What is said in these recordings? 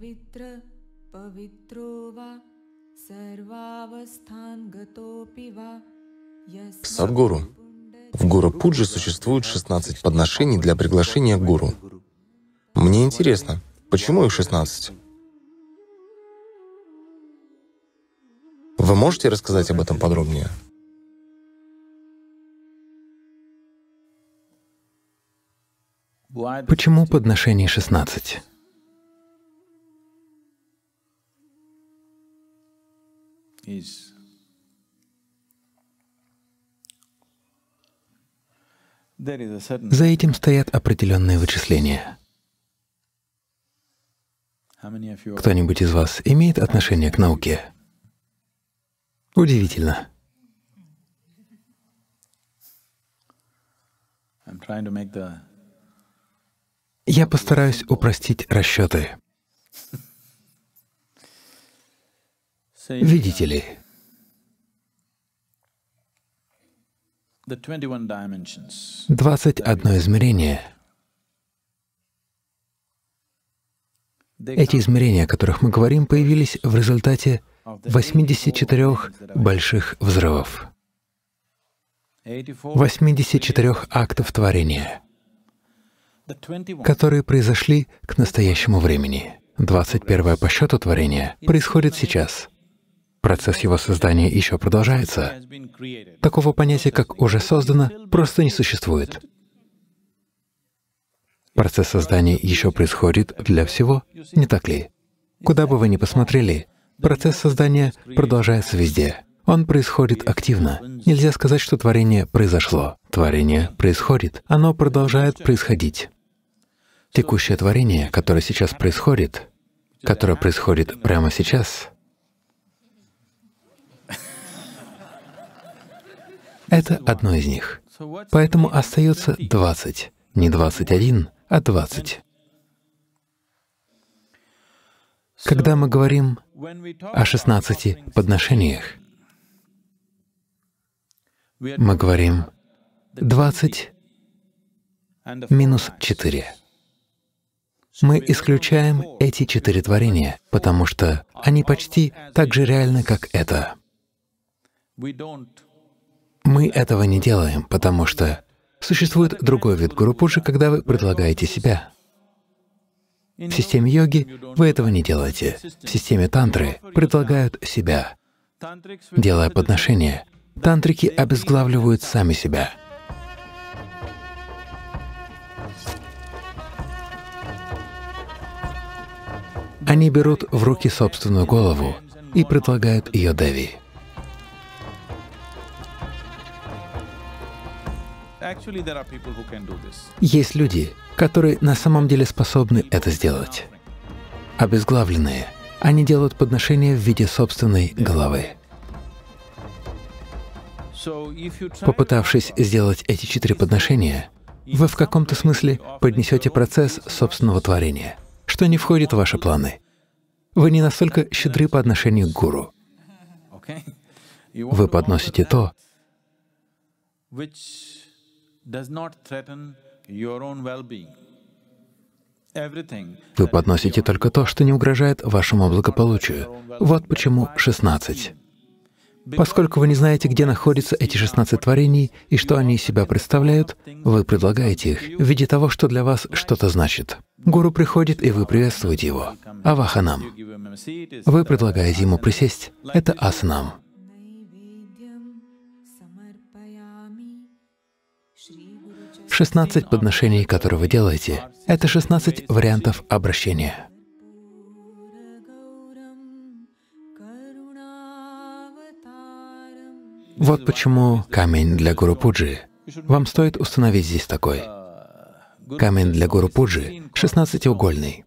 पवित्र पवित्रो वा Садгуру. В Гуру Пуджи существует 16 подношений для приглашения к Гуру. Мне интересно, почему их 16? Вы можете рассказать об этом подробнее? Почему подношений 16? is За этим стоят определенные вычисления. Кто-нибудь из вас имеет отношение к науке? Удивительно. Я постараюсь упростить расчеты. Видите ли, 21 измерение Эти измерения, о которых мы говорим, появились в результате 84 больших взрывов, 84 актов творения, которые произошли к настоящему времени. 21 по счету творения происходит сейчас — Процесс его создания еще продолжается. Такого понятия, как «уже создано», просто не существует. Процесс создания еще происходит для всего, не так ли? Куда бы вы ни посмотрели, процесс создания продолжается везде. Он происходит активно. Нельзя сказать, что творение произошло. Творение происходит. Оно продолжает происходить. Текущее творение, которое сейчас происходит, которое происходит прямо сейчас, Это одно из них. Поэтому остается 20. Не 21, а 20. Когда мы говорим о 16 подношениях, мы говорим 20 минус 4. Мы исключаем эти четыре творения, потому что они почти так же реальны, как это мы этого не делаем, потому что существует другой вид гуру когда вы предлагаете себя. В системе йоги вы этого не делаете. В системе тантры предлагают себя, делая подношения. Тантрики обезглавливают сами себя. Они берут в руки собственную голову и предлагают ее Деви. Есть люди, которые на самом деле способны это сделать. Обезглавленные, они делают подношения в виде собственной головы. Попытавшись сделать эти четыре подношения, вы в каком-то смысле поднесете процесс собственного творения, что не входит в ваши планы. Вы не настолько щедры по отношению к гуру. Вы подносите то, вы подносите только то, что не угрожает вашему благополучию. Вот почему 16. Поскольку вы не знаете, где находятся эти 16 творений и что они из себя представляют, вы предлагаете их в виде того, что для вас что-то значит. Гуру приходит, и вы приветствуете его. Аваханам. Вы предлагаете ему присесть. Это аснам. 16 подношений, которые вы делаете, это 16 вариантов обращения. Вот почему камень для Гуру Пуджи. Вам стоит установить здесь такой. Камень для Гуру Пуджи — 16-угольный.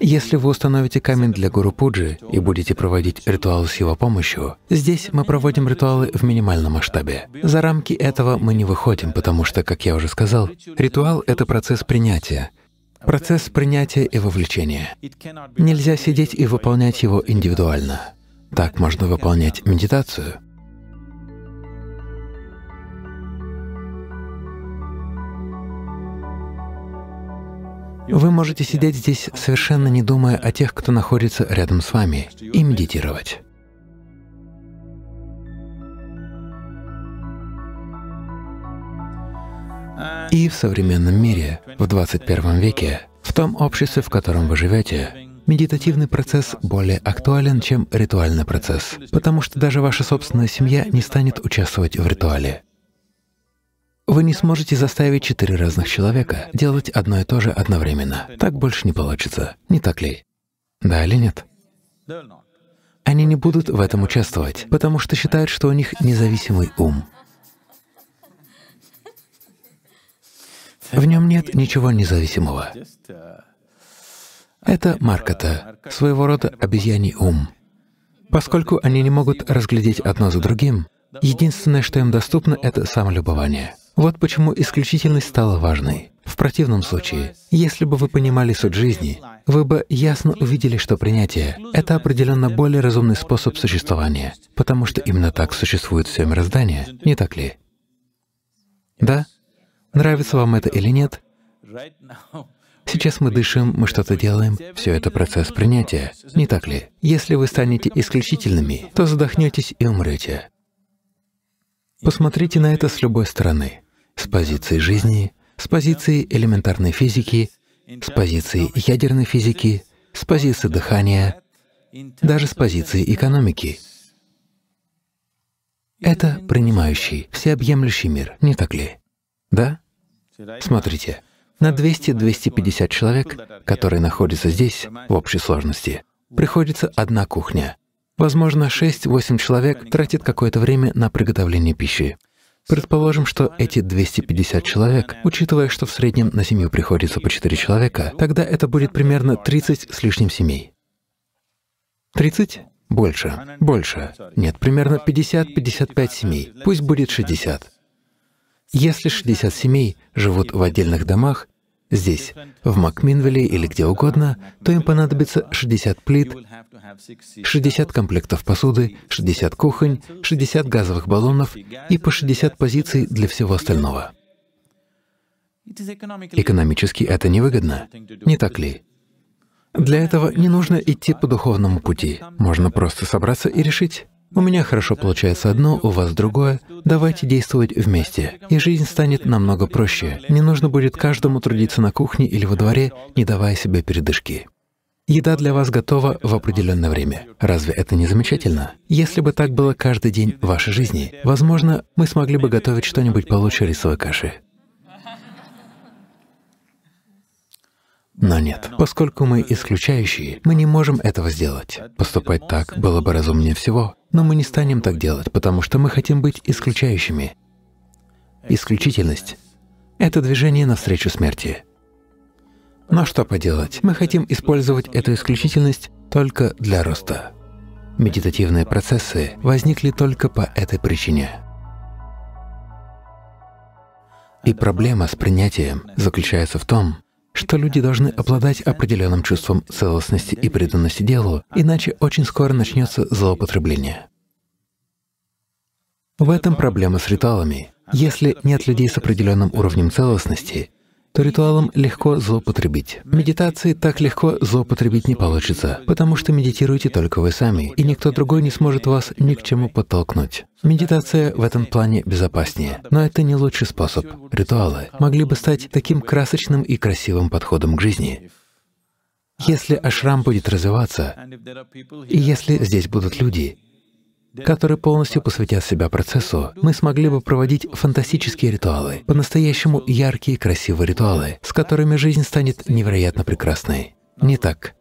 Если вы установите камень для Гуру Пуджи и будете проводить ритуалы с его помощью, здесь мы проводим ритуалы в минимальном масштабе. За рамки этого мы не выходим, потому что, как я уже сказал, ритуал — это процесс принятия, процесс принятия и вовлечения. Нельзя сидеть и выполнять его индивидуально. Так можно выполнять медитацию, Вы можете сидеть здесь, совершенно не думая о тех, кто находится рядом с вами, и медитировать. И в современном мире, в 21 веке, в том обществе, в котором вы живете, медитативный процесс более актуален, чем ритуальный процесс, потому что даже ваша собственная семья не станет участвовать в ритуале. Вы не сможете заставить четыре разных человека делать одно и то же одновременно. Так больше не получится, не так ли? Да или нет? Они не будут в этом участвовать, потому что считают, что у них независимый ум. В нем нет ничего независимого. Это марката, своего рода обезьяний ум. Поскольку они не могут разглядеть одно за другим, единственное, что им доступно, — это самолюбование. Вот почему исключительность стала важной. В противном случае, если бы вы понимали суть жизни, вы бы ясно увидели, что принятие — это определенно более разумный способ существования, потому что именно так существует все мироздание, не так ли? Да? Нравится вам это или нет? Сейчас мы дышим, мы что-то делаем, все это процесс принятия, не так ли? Если вы станете исключительными, то задохнетесь и умрете. Посмотрите на это с любой стороны с позиции жизни, с позиции элементарной физики, с позиции ядерной физики, с позиции дыхания, даже с позиции экономики. Это принимающий, всеобъемлющий мир, не так ли? Да? Смотрите, на 200-250 человек, которые находятся здесь в общей сложности, приходится одна кухня. Возможно, 6-8 человек тратит какое-то время на приготовление пищи. Предположим, что эти 250 человек, учитывая, что в среднем на семью приходится по 4 человека, тогда это будет примерно 30 с лишним семей. 30? Больше. Больше. Нет, примерно 50-55 семей. Пусть будет 60. Если 60 семей живут в отдельных домах, здесь, в Макминвилле или где угодно, то им понадобится 60 плит, 60 комплектов посуды, 60 кухонь, 60 газовых баллонов и по 60 позиций для всего остального. Экономически это невыгодно, не так ли? Для этого не нужно идти по духовному пути, можно просто собраться и решить. У меня хорошо получается одно, у вас другое. Давайте действовать вместе, и жизнь станет намного проще. Не нужно будет каждому трудиться на кухне или во дворе, не давая себе передышки. Еда для вас готова в определенное время. Разве это не замечательно? Если бы так было каждый день вашей жизни, возможно, мы смогли бы готовить что-нибудь получше рисовой каши. Но нет, поскольку мы исключающие, мы не можем этого сделать. Поступать так было бы разумнее всего, но мы не станем так делать, потому что мы хотим быть исключающими. Исключительность — это движение навстречу смерти. Но что поделать, мы хотим использовать эту исключительность только для роста. Медитативные процессы возникли только по этой причине. И проблема с принятием заключается в том, что люди должны обладать определенным чувством целостности и преданности делу, иначе очень скоро начнется злоупотребление. В этом проблема с ритуалами. Если нет людей с определенным уровнем целостности, то ритуалом легко злоупотребить. Медитации так легко злоупотребить не получится, потому что медитируете только вы сами, и никто другой не сможет вас ни к чему подтолкнуть. Медитация в этом плане безопаснее, но это не лучший способ. Ритуалы могли бы стать таким красочным и красивым подходом к жизни. Если ашрам будет развиваться, и если здесь будут люди, которые полностью посвятят себя процессу, мы смогли бы проводить фантастические ритуалы, по-настоящему яркие и красивые ритуалы, с которыми жизнь станет невероятно прекрасной. Не так.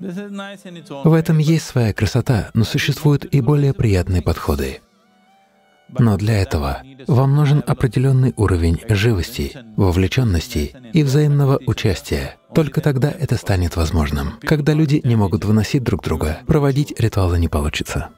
В этом есть своя красота, но существуют и более приятные подходы. Но для этого вам нужен определенный уровень живости, вовлеченности и взаимного участия. Только тогда это станет возможным. Когда люди не могут выносить друг друга, проводить ритуалы не получится.